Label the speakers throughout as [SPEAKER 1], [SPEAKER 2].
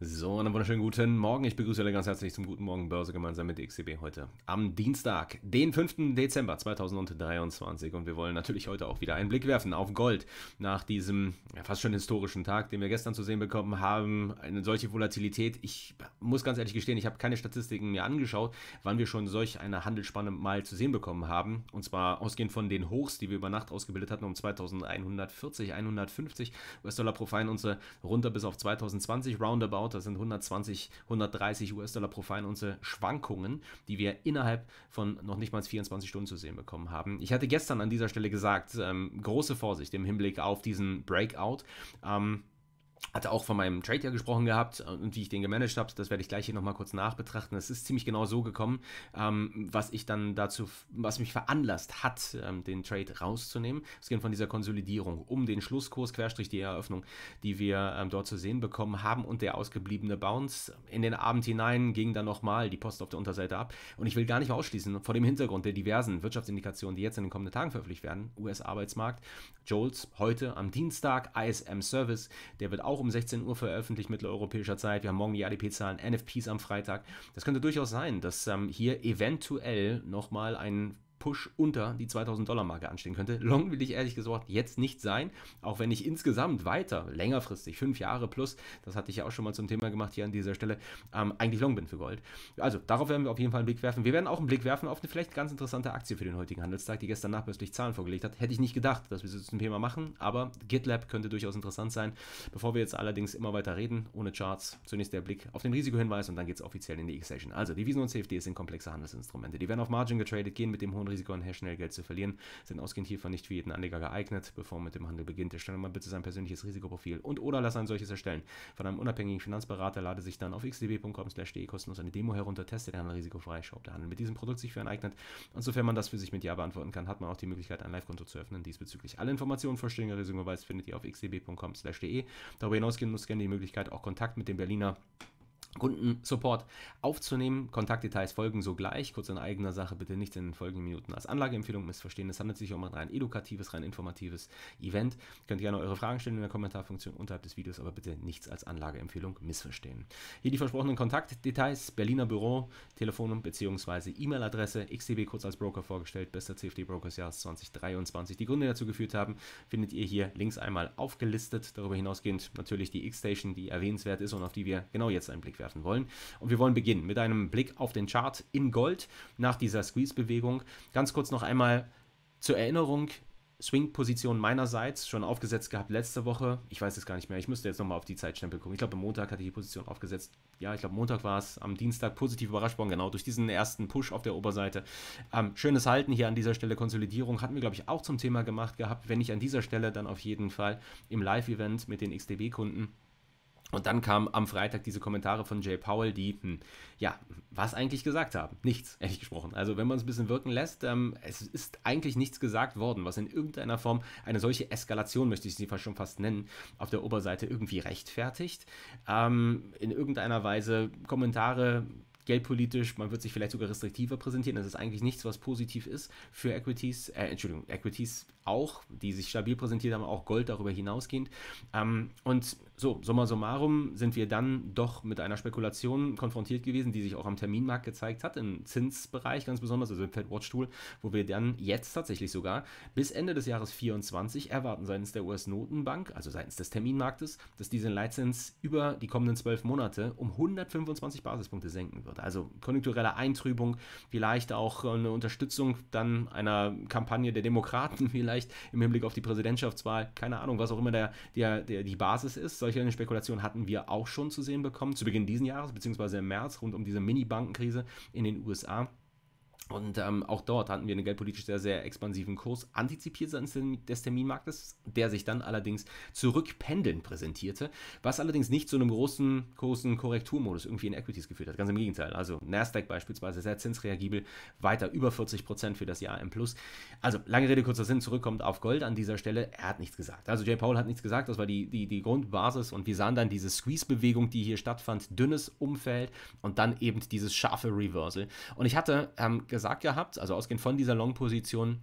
[SPEAKER 1] So, einen wunderschönen guten Morgen. Ich begrüße alle ganz herzlich zum Guten Morgen Börse gemeinsam mit der heute am Dienstag, den 5. Dezember 2023. Und wir wollen natürlich heute auch wieder einen Blick werfen auf Gold. Nach diesem ja, fast schon historischen Tag, den wir gestern zu sehen bekommen haben, eine solche Volatilität. Ich muss ganz ehrlich gestehen, ich habe keine Statistiken mir angeschaut, wann wir schon solch eine Handelsspanne mal zu sehen bekommen haben. Und zwar ausgehend von den Hochs, die wir über Nacht ausgebildet hatten, um 2140, 150 US-Dollar pro Feinunze runter bis auf 2020, roundabout geschaut. Das sind 120, 130 US-Dollar pro Feinunze Schwankungen, die wir innerhalb von noch nicht mal 24 Stunden zu sehen bekommen haben. Ich hatte gestern an dieser Stelle gesagt, ähm, große Vorsicht im Hinblick auf diesen Breakout. Ähm, hatte auch von meinem Trade ja gesprochen gehabt äh, und wie ich den gemanagt habe. Das werde ich gleich hier nochmal kurz nachbetrachten. Es ist ziemlich genau so gekommen, ähm, was ich dann dazu, was mich veranlasst hat, ähm, den Trade rauszunehmen. Es geht von dieser Konsolidierung um den Schlusskurs, Querstrich die Eröffnung, die wir ähm, dort zu sehen bekommen haben und der ausgebliebene Bounce. In den Abend hinein ging dann nochmal die Post auf der Unterseite ab. Und ich will gar nicht ausschließen, vor dem Hintergrund der diversen Wirtschaftsindikationen, die jetzt in den kommenden Tagen veröffentlicht werden, US-Arbeitsmarkt, Jolts heute am Dienstag, ISM Service, der wird auch auch um 16 Uhr veröffentlicht mitteleuropäischer Zeit. Wir haben morgen die ADP-Zahlen, NFPs am Freitag. Das könnte durchaus sein, dass ähm, hier eventuell nochmal ein Push unter die 2000-Dollar-Marke anstehen könnte. Long will ich ehrlich gesagt jetzt nicht sein, auch wenn ich insgesamt weiter, längerfristig, fünf Jahre plus, das hatte ich ja auch schon mal zum Thema gemacht hier an dieser Stelle, ähm, eigentlich Long bin für Gold. Also darauf werden wir auf jeden Fall einen Blick werfen. Wir werden auch einen Blick werfen auf eine vielleicht ganz interessante Aktie für den heutigen Handelstag, die gestern nachbörslich Zahlen vorgelegt hat. Hätte ich nicht gedacht, dass wir das zum Thema machen, aber GitLab könnte durchaus interessant sein. Bevor wir jetzt allerdings immer weiter reden, ohne Charts, zunächst der Blick auf den Risikohinweis und dann geht es offiziell in die X-Session. Also, die Devisen und CFDs sind komplexe Handelsinstrumente. Die werden auf Margin getradet, gehen mit dem hohen Risiko einher, schnell Geld zu verlieren, sind ausgehend hiervon nicht für jeden Anleger geeignet. Bevor man mit dem Handel beginnt, erstelle mal bitte sein persönliches Risikoprofil und oder lass ein solches erstellen. Von einem unabhängigen Finanzberater lade sich dann auf xdb.com/de kostenlos eine Demo herunter, teste den Handel risikofrei, schaut der Handel mit diesem Produkt sich für einen eignet und sofern man das für sich mit Ja beantworten kann, hat man auch die Möglichkeit, ein Live-Konto zu öffnen. Diesbezüglich alle Informationen vollständiger Risikobeweis findet ihr auf xdb.com/de. Darüber hinausgehend nutzt gerne die Möglichkeit, auch Kontakt mit dem Berliner Kundensupport aufzunehmen. Kontaktdetails folgen sogleich. Kurz in eigener Sache bitte nicht in den folgenden Minuten als Anlageempfehlung missverstehen. Es handelt sich um ein rein edukatives, rein informatives Event. Könnt gerne eure Fragen stellen in der Kommentarfunktion unterhalb des Videos, aber bitte nichts als Anlageempfehlung missverstehen. Hier die versprochenen Kontaktdetails, Berliner Büro, Telefon bzw. E-Mail-Adresse, XTB kurz als Broker vorgestellt, bester CFD Brokers Jahres 2023. Die Gründe dazu geführt haben, findet ihr hier links einmal aufgelistet. Darüber hinausgehend natürlich die X-Station, die erwähnenswert ist und auf die wir genau jetzt einen Blick werfen wollen. Und wir wollen beginnen mit einem Blick auf den Chart in Gold nach dieser Squeeze-Bewegung. Ganz kurz noch einmal zur Erinnerung, Swing-Position meinerseits schon aufgesetzt gehabt letzte Woche. Ich weiß es gar nicht mehr. Ich müsste jetzt nochmal auf die Zeitstempel gucken. Ich glaube, am Montag hatte ich die Position aufgesetzt. Ja, ich glaube, Montag war es. Am Dienstag positiv überrascht worden, genau, durch diesen ersten Push auf der Oberseite. Ähm, schönes Halten hier an dieser Stelle. Konsolidierung hatten wir, glaube ich, auch zum Thema gemacht gehabt. Wenn ich an dieser Stelle, dann auf jeden Fall im Live-Event mit den xdb kunden und dann kam am Freitag diese Kommentare von Jay Powell, die, hm, ja, was eigentlich gesagt haben. Nichts, ehrlich gesprochen. Also wenn man es ein bisschen wirken lässt, ähm, es ist eigentlich nichts gesagt worden, was in irgendeiner Form eine solche Eskalation, möchte ich sie schon fast nennen, auf der Oberseite irgendwie rechtfertigt. Ähm, in irgendeiner Weise Kommentare geldpolitisch, man wird sich vielleicht sogar restriktiver präsentieren. Das ist eigentlich nichts, was positiv ist für Equities, äh, Entschuldigung, Equities auch, die sich stabil präsentiert haben, auch Gold darüber hinausgehend. Ähm, und so, summa summarum sind wir dann doch mit einer Spekulation konfrontiert gewesen, die sich auch am Terminmarkt gezeigt hat, im Zinsbereich ganz besonders, also im Fed Watch Tool, wo wir dann jetzt tatsächlich sogar bis Ende des Jahres 2024 erwarten seitens der US-Notenbank, also seitens des Terminmarktes, dass diese Leitzins über die kommenden zwölf Monate um 125 Basispunkte senken wird. Also konjunkturelle Eintrübung, vielleicht auch eine Unterstützung dann einer Kampagne der Demokraten, vielleicht im Hinblick auf die Präsidentschaftswahl, keine Ahnung, was auch immer der, der, der die Basis ist solche Spekulationen hatten wir auch schon zu sehen bekommen, zu Beginn dieses Jahres, beziehungsweise im März, rund um diese Mini-Bankenkrise in den USA. Und ähm, auch dort hatten wir einen geldpolitisch sehr, sehr expansiven Kurs antizipiert seitens des Terminmarktes, der sich dann allerdings zurückpendeln präsentierte, was allerdings nicht zu einem großen, großen Korrekturmodus irgendwie in Equities geführt hat. Ganz im Gegenteil. Also Nasdaq beispielsweise sehr zinsreagibel, weiter über 40 Prozent für das Jahr im Plus. Also lange Rede, kurzer Sinn, zurückkommt auf Gold an dieser Stelle. Er hat nichts gesagt. Also Jay Paul hat nichts gesagt, das war die, die, die Grundbasis und wir sahen dann diese Squeeze-Bewegung, die hier stattfand, dünnes Umfeld und dann eben dieses scharfe Reversal. Und ich hatte ähm, gesagt, gesagt gehabt, also ausgehend von dieser Long-Position,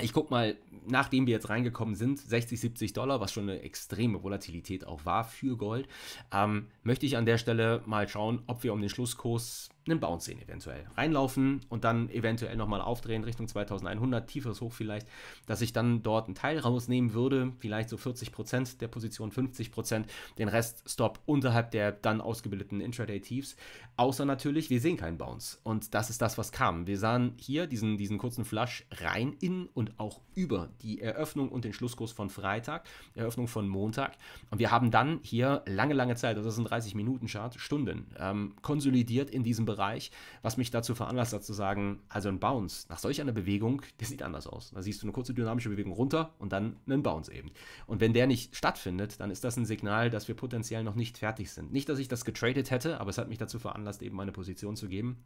[SPEAKER 1] ich gucke mal, nachdem wir jetzt reingekommen sind, 60, 70 Dollar, was schon eine extreme Volatilität auch war für Gold, ähm, möchte ich an der Stelle mal schauen, ob wir um den Schlusskurs einen Bounce sehen eventuell. Reinlaufen und dann eventuell nochmal aufdrehen Richtung 2100, tieferes Hoch vielleicht, dass ich dann dort einen Teil rausnehmen würde, vielleicht so 40% der Position, 50%, den Rest Stop unterhalb der dann ausgebildeten Intraday-Tiefs. Außer natürlich, wir sehen keinen Bounce. Und das ist das, was kam. Wir sahen hier diesen, diesen kurzen Flush rein in und auch über die Eröffnung und den Schlusskurs von Freitag, Eröffnung von Montag. Und wir haben dann hier lange, lange Zeit, also das sind 30 Minuten Chart, Stunden, ähm, konsolidiert in diesem Bereich, was mich dazu veranlasst hat zu sagen, also ein Bounce nach solch einer Bewegung, das sieht anders aus. Da siehst du eine kurze dynamische Bewegung runter und dann einen Bounce eben. Und wenn der nicht stattfindet, dann ist das ein Signal, dass wir potenziell noch nicht fertig sind. Nicht, dass ich das getradet hätte, aber es hat mich dazu veranlasst, eben meine Position zu geben.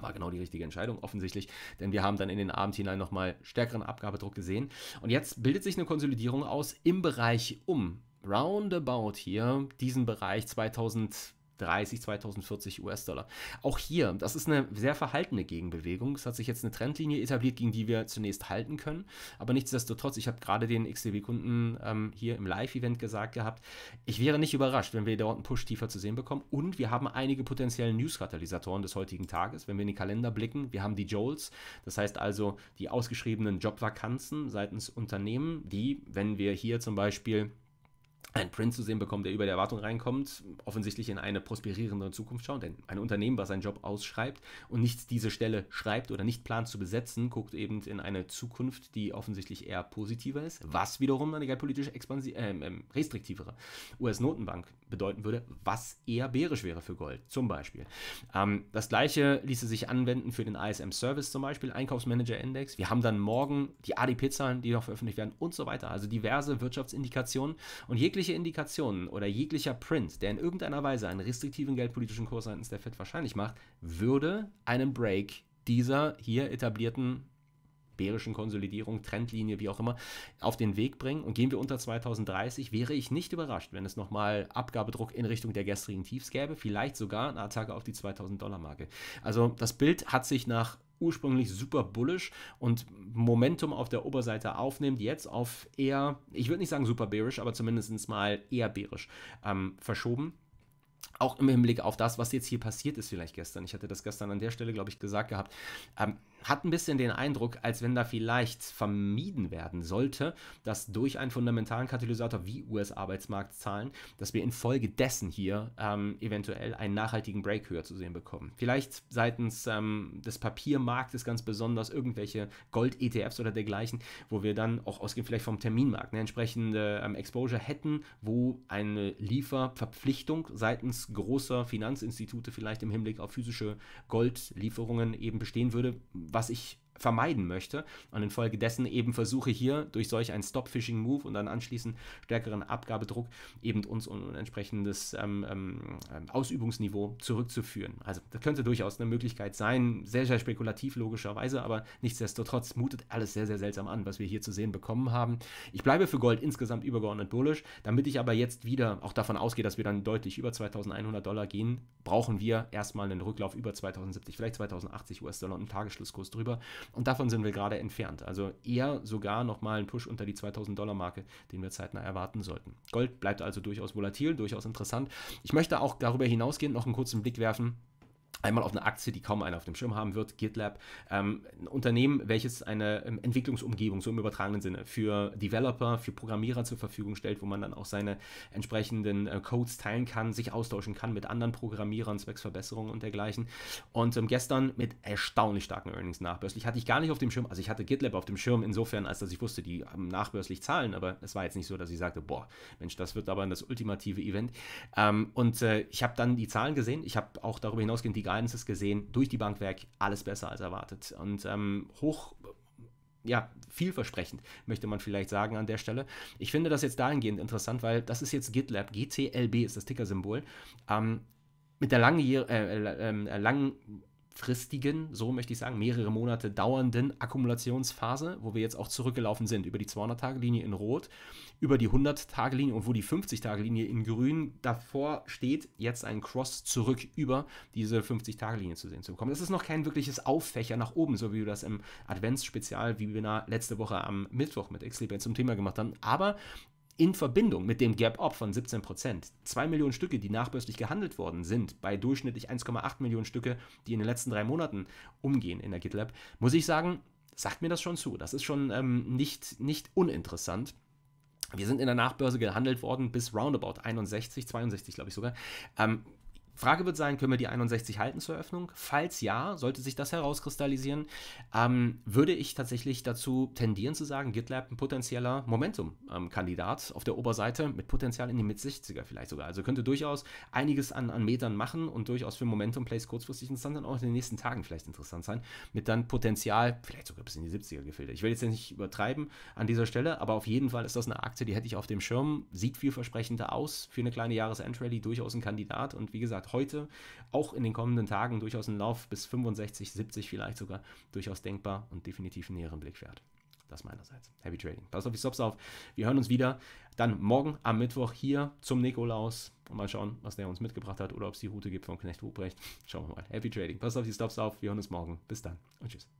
[SPEAKER 1] War genau die richtige Entscheidung, offensichtlich, denn wir haben dann in den Abend hinein nochmal stärkeren Abgabedruck gesehen. Und jetzt bildet sich eine Konsolidierung aus im Bereich um roundabout hier diesen Bereich 2000. 2030, 2040 US-Dollar. Auch hier, das ist eine sehr verhaltene Gegenbewegung. Es hat sich jetzt eine Trendlinie etabliert, gegen die wir zunächst halten können. Aber nichtsdestotrotz, ich habe gerade den xdw kunden ähm, hier im Live-Event gesagt gehabt, ich wäre nicht überrascht, wenn wir dort einen Push tiefer zu sehen bekommen. Und wir haben einige potenzielle News-Katalysatoren des heutigen Tages. Wenn wir in den Kalender blicken, wir haben die Joles, das heißt also die ausgeschriebenen Jobvakanzen seitens Unternehmen, die, wenn wir hier zum Beispiel einen Print zu sehen bekommen, der über der Erwartung reinkommt, offensichtlich in eine prosperierende Zukunft schauen. Denn ein Unternehmen, was seinen Job ausschreibt und nicht diese Stelle schreibt oder nicht plant zu besetzen, guckt eben in eine Zukunft, die offensichtlich eher positiver ist, was wiederum eine geldpolitisch äh, ähm, restriktivere US-Notenbank bedeuten würde, was eher bärisch wäre für Gold zum Beispiel. Ähm, das gleiche ließe sich anwenden für den ISM-Service zum Beispiel, Einkaufsmanager-Index. Wir haben dann morgen die ADP-Zahlen, die noch veröffentlicht werden und so weiter. Also diverse Wirtschaftsindikationen und je Jegliche Indikationen oder jeglicher Print, der in irgendeiner Weise einen restriktiven geldpolitischen Kurs seitens der Fed wahrscheinlich macht, würde einen Break dieser hier etablierten bärischen Konsolidierung, Trendlinie, wie auch immer, auf den Weg bringen. Und gehen wir unter 2030, wäre ich nicht überrascht, wenn es nochmal Abgabedruck in Richtung der gestrigen Tiefs gäbe, vielleicht sogar eine Attacke auf die 2000-Dollar-Marke. Also das Bild hat sich nach ursprünglich super bullish und Momentum auf der Oberseite aufnimmt, jetzt auf eher, ich würde nicht sagen super bearish, aber zumindest mal eher bearish ähm, verschoben. Auch im Hinblick auf das, was jetzt hier passiert ist, vielleicht gestern. Ich hatte das gestern an der Stelle, glaube ich, gesagt gehabt. Ähm, hat ein bisschen den Eindruck, als wenn da vielleicht vermieden werden sollte, dass durch einen fundamentalen Katalysator wie US-Arbeitsmarktzahlen, dass wir infolgedessen hier ähm, eventuell einen nachhaltigen Break höher zu sehen bekommen. Vielleicht seitens ähm, des Papiermarktes ganz besonders irgendwelche Gold-ETFs oder dergleichen, wo wir dann auch ausgehend vielleicht vom Terminmarkt eine entsprechende ähm, Exposure hätten, wo eine Lieferverpflichtung seitens großer Finanzinstitute vielleicht im Hinblick auf physische Goldlieferungen eben bestehen würde was ich vermeiden möchte und infolgedessen eben versuche hier durch solch einen Stop-Phishing-Move und dann anschließend stärkeren Abgabedruck eben uns und ein entsprechendes ähm, ähm, ähm, Ausübungsniveau zurückzuführen. Also das könnte durchaus eine Möglichkeit sein, sehr, sehr spekulativ logischerweise, aber nichtsdestotrotz mutet alles sehr, sehr seltsam an, was wir hier zu sehen bekommen haben. Ich bleibe für Gold insgesamt übergeordnet bullish, damit ich aber jetzt wieder auch davon ausgehe, dass wir dann deutlich über 2100 Dollar gehen, brauchen wir erstmal einen Rücklauf über 2070, vielleicht 2080 US-Dollar und einen Tagesschlusskurs drüber. Und davon sind wir gerade entfernt. Also eher sogar nochmal ein Push unter die 2000 Dollar Marke, den wir zeitnah erwarten sollten. Gold bleibt also durchaus volatil, durchaus interessant. Ich möchte auch darüber hinausgehend noch einen kurzen Blick werfen Einmal auf eine Aktie, die kaum einer auf dem Schirm haben wird, GitLab, ähm, ein Unternehmen, welches eine ähm, Entwicklungsumgebung, so im übertragenen Sinne, für Developer, für Programmierer zur Verfügung stellt, wo man dann auch seine entsprechenden äh, Codes teilen kann, sich austauschen kann mit anderen Programmierern, Zwecksverbesserungen und dergleichen. Und ähm, gestern mit erstaunlich starken Earnings nachbörslich hatte ich gar nicht auf dem Schirm, also ich hatte GitLab auf dem Schirm insofern, als dass ich wusste, die haben nachbörslich Zahlen, aber es war jetzt nicht so, dass ich sagte, boah, Mensch, das wird aber das ultimative Event. Ähm, und äh, ich habe dann die Zahlen gesehen, ich habe auch darüber hinausgehend die Guidances gesehen, durch die Bankwerk alles besser als erwartet. Und ähm, hoch, ja, vielversprechend, möchte man vielleicht sagen an der Stelle. Ich finde das jetzt dahingehend interessant, weil das ist jetzt GitLab, GTLB ist das Tickersymbol. Ähm, mit der langjähr äh, äh, äh, langen langfristigen, so möchte ich sagen, mehrere Monate dauernden Akkumulationsphase, wo wir jetzt auch zurückgelaufen sind über die 200-Tage-Linie in Rot, über die 100-Tage-Linie und wo die 50-Tage-Linie in Grün davor steht, jetzt ein Cross zurück über diese 50-Tage-Linie zu sehen zu bekommen. Das ist noch kein wirkliches Auffächer nach oben, so wie wir das im advents spezial wir letzte Woche am Mittwoch mit Xlibet zum Thema gemacht haben. Aber in Verbindung mit dem Gap-Up von 17%, Prozent, 2 Millionen Stücke, die nachbörslich gehandelt worden sind, bei durchschnittlich 1,8 Millionen Stücke, die in den letzten drei Monaten umgehen in der GitLab, muss ich sagen, sagt mir das schon zu. Das ist schon ähm, nicht, nicht uninteressant. Wir sind in der Nachbörse gehandelt worden bis roundabout 61, 62 glaube ich sogar. Ähm, Frage wird sein, können wir die 61 halten zur Eröffnung? Falls ja, sollte sich das herauskristallisieren, ähm, würde ich tatsächlich dazu tendieren zu sagen, GitLab ein potenzieller Momentum-Kandidat auf der Oberseite mit Potenzial in die Mid-60er vielleicht sogar. Also könnte durchaus einiges an, an Metern machen und durchaus für Momentum-Plays kurzfristig interessant dann auch in den nächsten Tagen vielleicht interessant sein, mit dann Potenzial vielleicht sogar bis in die 70er gefiltert. Ich will jetzt nicht übertreiben an dieser Stelle, aber auf jeden Fall ist das eine Aktie, die hätte ich auf dem Schirm, sieht vielversprechender aus, für eine kleine Jahresendrally durchaus ein Kandidat und wie gesagt, heute, auch in den kommenden Tagen durchaus einen Lauf bis 65, 70 vielleicht sogar, durchaus denkbar und definitiv einen näheren Blick wert. Das meinerseits. Happy Trading. Passt auf die Stops auf. Wir hören uns wieder dann morgen am Mittwoch hier zum Nikolaus und mal schauen, was der uns mitgebracht hat oder ob es die Route gibt von Knecht Ruprecht. Schauen wir mal. Happy Trading. Passt auf die Stops auf. Wir hören uns morgen. Bis dann und tschüss.